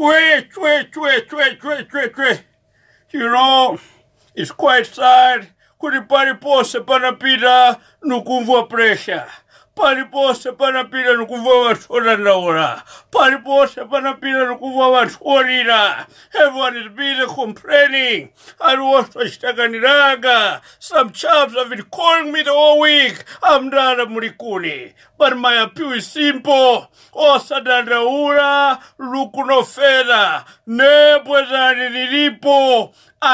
You know, it's quite sad. Could it you possibly be the under pressure? pali pose panapita nokuvavathonanaura pali pose panapita nokuvavathonira everyone is busy complaining aliwosositakaniraga some chaps have been calling me the whole week amdala mulikuni but my appeal is simple osadanaura lukuno fedha nebwezani lilipo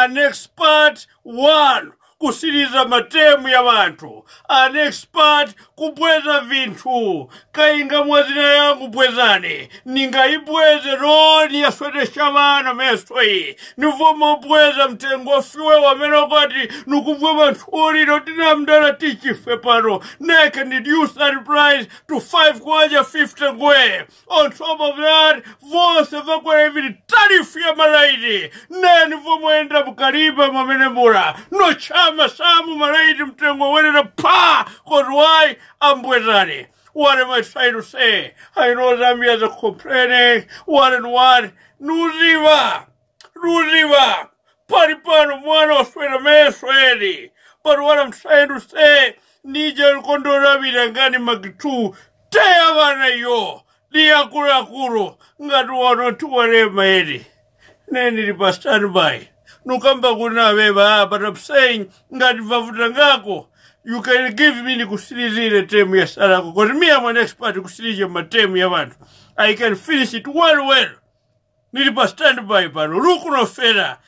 an expert one kusiriza matemu ya vanthu an expert kubweza vinthu kainga mwazina yangu bwezani ningaibweze roni yaswedesha vana mesoyi nivomobweza mtengo wafiwe wamene wakati nikubwe vanthuliro tinamdala tichife pano neke can reduce that price to 5 kwaja 50 ngwe on top of that vose vakwera iviri tarifu ya malaiti neni vomwenda mkariba mwamene mura nocha samu, Tengo. maraiji mtengowelele pa cause why ambwezani what am I trying to say? I know Zambia's a complaining, what and one. Nuziva! Nuziva! Paripano mwana swedi. But what I'm trying to say, nija kondora bidangani magitu, teyavana yo, liyakurakuro, ngatu wano tuware maedi. Neni lipa standby. nukamba kuna weba hapa na psaing ngati vavuta ngako you can give me ni ile temu ya salako because me am an expert ya matemu ya vanthu i can finish it well well ndili pa standby pano lukunofera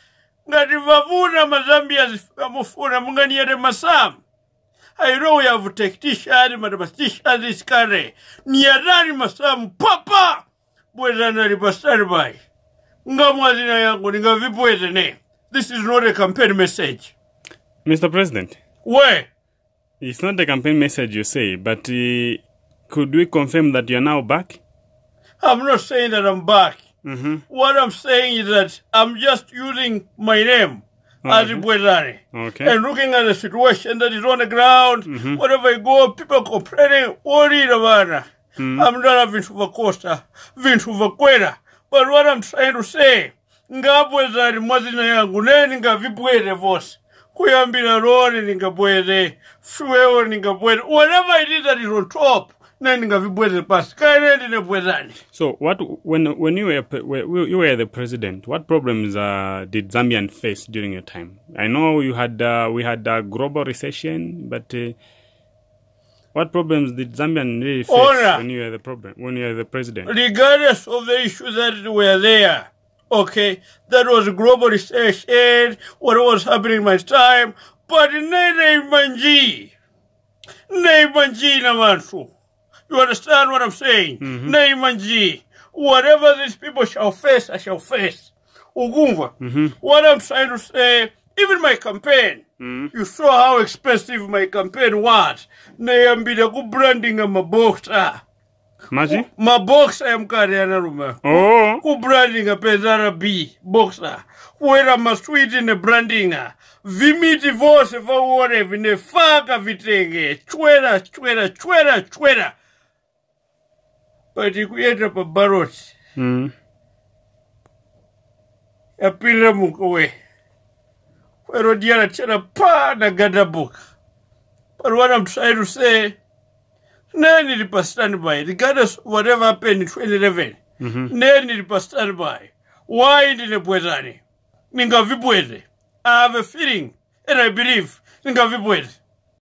ngati vavuna mazambi ya amufuna munganiyete masamu I know you have tactician, mathematician, this kare. Niyadani masam, papa! Bwezana lipa standby. Ngamwazina yangu, ningavipweze ne. This is not a campaign message. Mr. President. Where? It's not a campaign message, you say, but uh, could we confirm that you're now back? I'm not saying that I'm back. Mm-hmm. What I'm saying is that I'm just using my name as a Bwedari. Okay. And looking at the situation that is on the ground, mm-hmm. I go, people complaining, worried about it. Mm-hmm. I'm not a Vintu Vacosta, the Vaquera. But what I'm trying to say ngapwezani mwa zina yangu ne ningavipwere vose kuyambira lone ningapwere fuwewo ningapwere whatever it is that is on top ne ningavipwere pasi kaene ndinepwerani so what when, when you, were, you were the president what problems uh, did zambian face during your time i know you had uh, we had a global recession but uh, What problems did Zambian really face Honor. when you were the problem when you were the president? Regardless of the issues that were there, Okay, that was globally said what was happening in my time, but manji Naibanji Namansu. You understand what I'm saying? mm manji. whatever these people shall face, I shall face. Ugumva. Mm-hmm. What I'm trying to say, even my campaign, mm-hmm. you saw how expensive my campaign was. Naiambida ku branding amabokta. mazi ma boxer emkari yana rume oh ku branding apenza ra b boxer kuwera ma sweet ne branding a vimiti vose va uore vine faka vitenge chwera chwera chwera chwera bati kuyenda pa barot mm yapilira muka we kwero diyana chera pa na gadabuka paruwana mtusairu see nendilipasitani baye regardless whatever happened in 2011 mm-hmm. nendilipasitani baye why ndinebwetani ningavibwete i have a feeling and i believe ningavibwete